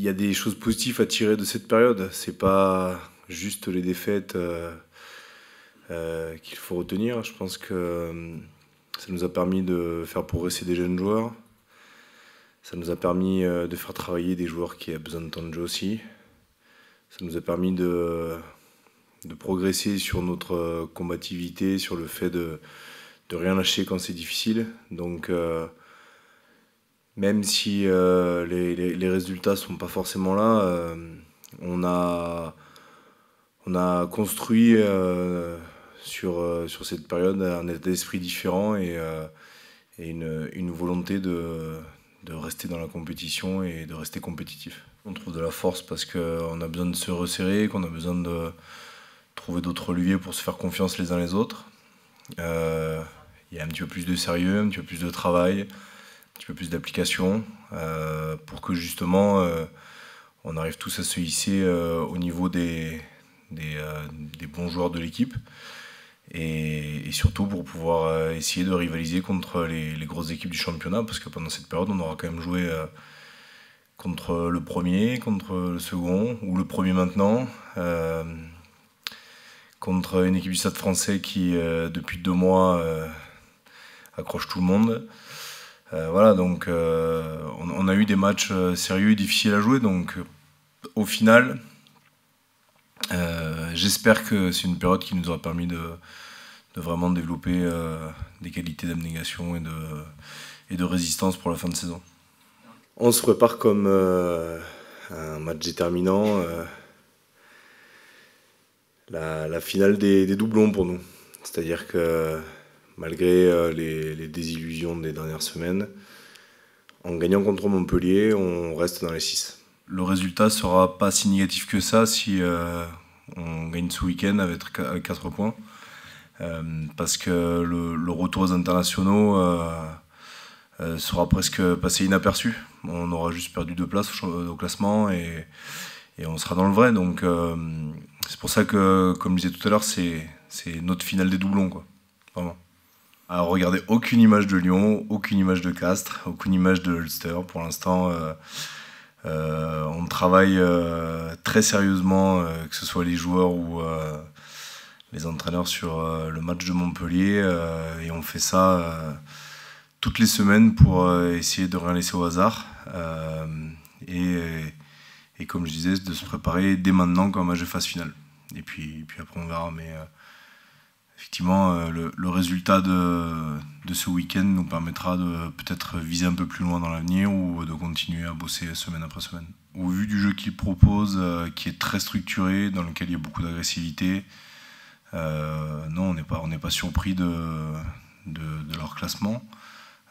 Il y a des choses positives à tirer de cette période. C'est pas juste les défaites euh, euh, qu'il faut retenir. Je pense que euh, ça nous a permis de faire progresser des jeunes joueurs. Ça nous a permis de faire travailler des joueurs qui ont besoin de temps de jeu aussi. Ça nous a permis de, progresser sur notre combativité, sur le fait de, de rien lâcher quand c'est difficile. Donc, même si euh, les, résultats ne sont pas forcément là, euh, on, a, construit euh, sur, cette période un état d'esprit différent et, et une, volonté de, de, rester dans la compétition et de rester compétitif. On trouve de la force parce qu'on a besoin de se resserrer, qu'on a besoin de trouver d'autres leviers pour se faire confiance les uns les autres. Il y a un petit peu plus de sérieux, un petit peu plus de travail petit peu plus d'application euh, pour que justement euh, on arrive tous à se hisser euh, au niveau des, des, bons joueurs de l'équipe et, surtout pour pouvoir essayer de rivaliser contre les, grosses équipes du championnat parce que pendant cette période on aura quand même joué contre le premier, contre le second ou le premier maintenant contre une équipe du Stade français qui, depuis deux mois, accroche tout le monde. Euh, voilà, donc euh, on, a eu des matchs euh, sérieux, et difficiles à jouer. Donc au final, j'espère que c'est une période qui nous aura permis de, vraiment développer des qualités d'abnégation et de, résistance pour la fin de saison. On se repart comme un match déterminant. la, finale des doublons pour nous. C'est-à-dire que malgré euh, les, désillusions des dernières semaines. En gagnant contre Montpellier, on reste dans les 6. Le résultat sera pas si négatif que ça si euh, on gagne ce week-end avec 4 points. Euh, parce que le, retour aux internationaux sera presque passé inaperçu. On aura juste perdu deux places au, classement et, on sera dans le vrai. Donc c'est pour ça que, comme je disais tout à l'heure, c'est notre finale des doublons. Quoi. Vraiment à regarder aucune image de Lyon, aucune image de Castres, aucune image de Ulster. Pour l'instant, euh, euh, on travaille euh, très sérieusement, que ce soit les joueurs ou les entraîneurs, sur le match de Montpellier. et on fait ça toutes les semaines pour essayer de rien laisser au hasard. et, comme je disais, de se préparer dès maintenant quand match de phase finale. Et puis, après, on verra. Mais effectivement, euh, le, résultat de, ce week-end nous permettra de peut-être viser un peu plus loin dans l'avenir ou de continuer à bosser semaine après semaine. Au vu du jeu qu'ils proposent, euh, qui est très structuré, dans lequel il y a beaucoup d'agressivité, euh, non, on n'est pas, surpris de, leur classement.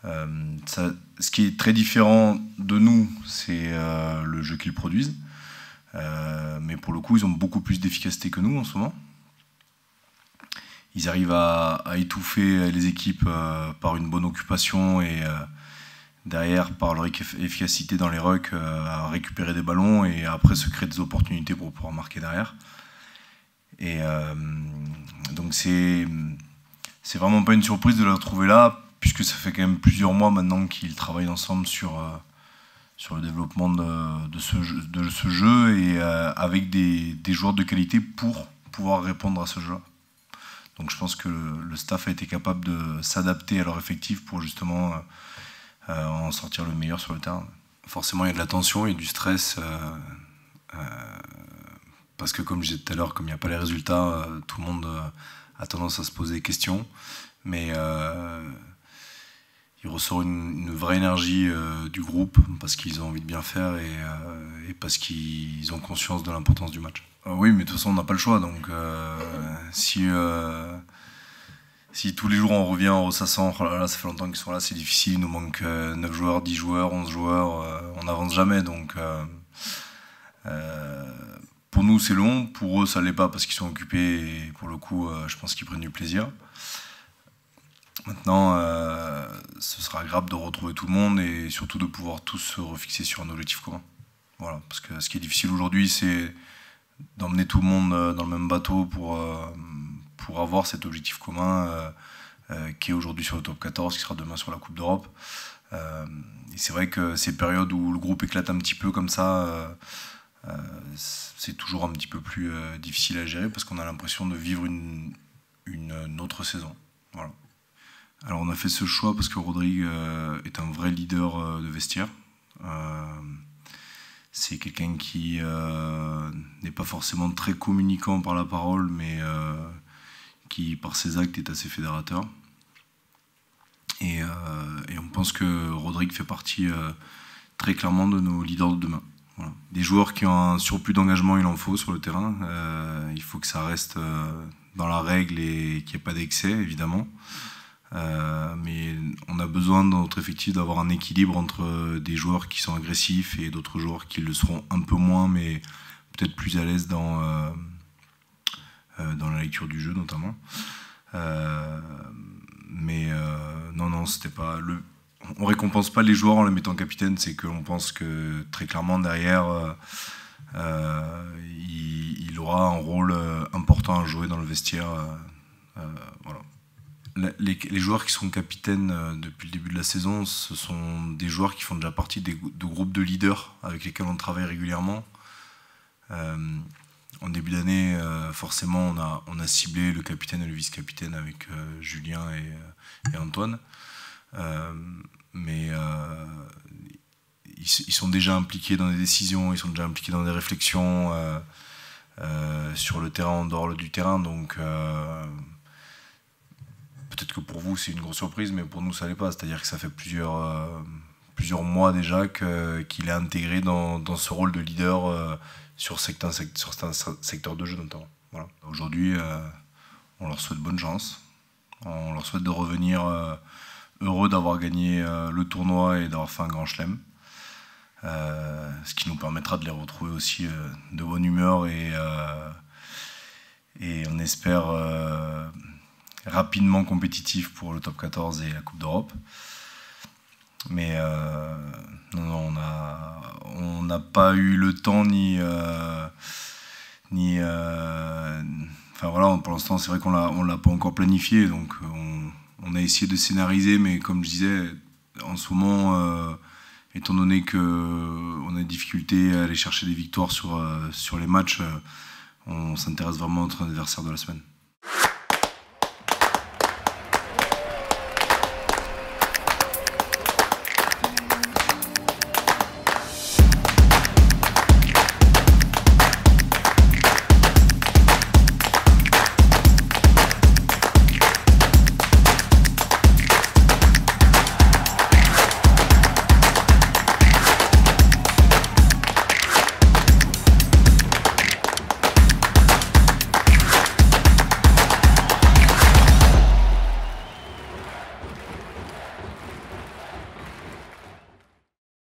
ce qui est très différent de nous, c'est le jeu qu'ils produisent. mais pour le coup, ils ont beaucoup plus d'efficacité que nous en ce moment ils arrivent à, étouffer euh, les équipes euh, par une bonne occupation et euh, derrière par leur efficacité dans les rucks à récupérer des ballons et après se créer des opportunités pour pouvoir marquer derrière. Et donc c'est c'est vraiment pas une surprise de la retrouver là puisque ça fait quand même plusieurs mois maintenant qu'ils travaillent ensemble sur sur le développement de, ce, jeu, et avec des, des, joueurs de qualité pour pouvoir répondre à ce jeu. Donc je pense que le staff a été capable de s'adapter à leur effectif pour justement euh, euh, en sortir le meilleur sur le terrain. Forcément, il y a de la tension et du stress. Euh, parce que comme je disais tout à l'heure, comme il n'y a pas les résultats, tout le monde a tendance à se poser des questions. Mais il ressort une, vraie énergie du groupe parce qu'ils ont envie de bien faire et, et parce qu'ils ont conscience de l'importance du match. oui, mais de toute façon, on n'a pas le choix. Donc si, euh, si tous les jours on revient en ressassant, oh ça fait longtemps qu'ils sont là, c'est difficile, il nous manque 9 euh, joueurs, 10 joueurs, 11 joueurs, euh, on n'avance jamais. Donc pour nous c'est long, pour eux ça ne l'est pas parce qu'ils sont occupés et pour le coup je pense qu'ils prennent du plaisir. Maintenant, ce sera agréable de retrouver tout le monde et surtout de pouvoir tous se refixer sur un objectif commun. Voilà, parce que ce qui est difficile aujourd'hui, c'est d'emmener tout le monde euh, dans le même bateau pour, euh, pour avoir cet objectif commun euh, qui est aujourd'hui sur le top 14, qui sera demain sur la Coupe d'Europe. et c'est vrai que ces périodes où le groupe éclate un petit peu comme ça, c'est toujours un petit peu plus difficile à gérer parce qu'on a l'impression de vivre une, autre saison. Alors on a fait ce choix parce que Rodrigue est un vrai leader de vestiaire. C'est quelqu'un qui euh, n'est pas forcément très communicant par la parole, mais euh, qui, par ses actes, est assez fédérateur. Et, euh, on pense que Rodrigue fait partie très clairement de nos leaders de demain. Des joueurs qui ont un surplus d'engagement, il en faut sur le terrain. il faut que ça reste dans la règle et qu'il n'y ait pas d'excès, évidemment. Euh, mais on a besoin dans notre effectif d'avoir un équilibre entre euh, des joueurs qui sont agressifs et d'autres joueurs qui le seront un peu moins, mais peut-être plus à l'aise dans, euh, dans la lecture du jeu notamment. mais non, non, c'était pas le. On récompense pas les joueurs en les mettant capitaine, c'est qu'on pense que très clairement derrière, il, il, aura un rôle important à jouer dans le vestiaire. voilà les, joueurs qui sont capitaines euh, depuis le début de la saison, ce sont des joueurs qui font déjà partie des, de groupes de leaders avec lesquels on travaille régulièrement. Euh, en début d'année, euh, forcément, on a, on a ciblé le capitaine et le vice-capitaine avec Julien et, Antoine. mais ils, sont déjà impliqués dans des décisions, ils sont déjà impliqués dans des réflexions sur le terrain, en dehors du terrain. Donc peut-être que pour vous c'est une grosse surprise, mais pour nous ça l'est pas. C'est-à-dire que ça fait plusieurs, euh, plusieurs mois déjà qu'il est intégré dans, ce rôle de leader euh, sur, certains, secteurs de jeu notamment. Voilà. Aujourd'hui, euh, on leur souhaite bonne chance. On leur souhaite de revenir heureux d'avoir gagné le tournoi et d'avoir fait un grand chelem. ce qui nous permettra de les retrouver aussi de bonne humeur et, et on espère rapidement compétitif pour le top 14 et la Coupe d'Europe. Mais euh, on n'a pas eu le temps ni. Euh, ni euh, enfin voilà, pour l'instant, c'est vrai qu'on ne l'a pas encore planifié. Donc on, a essayé de scénariser, mais comme je disais, en ce moment, étant donné qu'on a des difficultés à aller chercher des victoires sur, sur les matchs, on s'intéresse vraiment à notre adversaire de la semaine.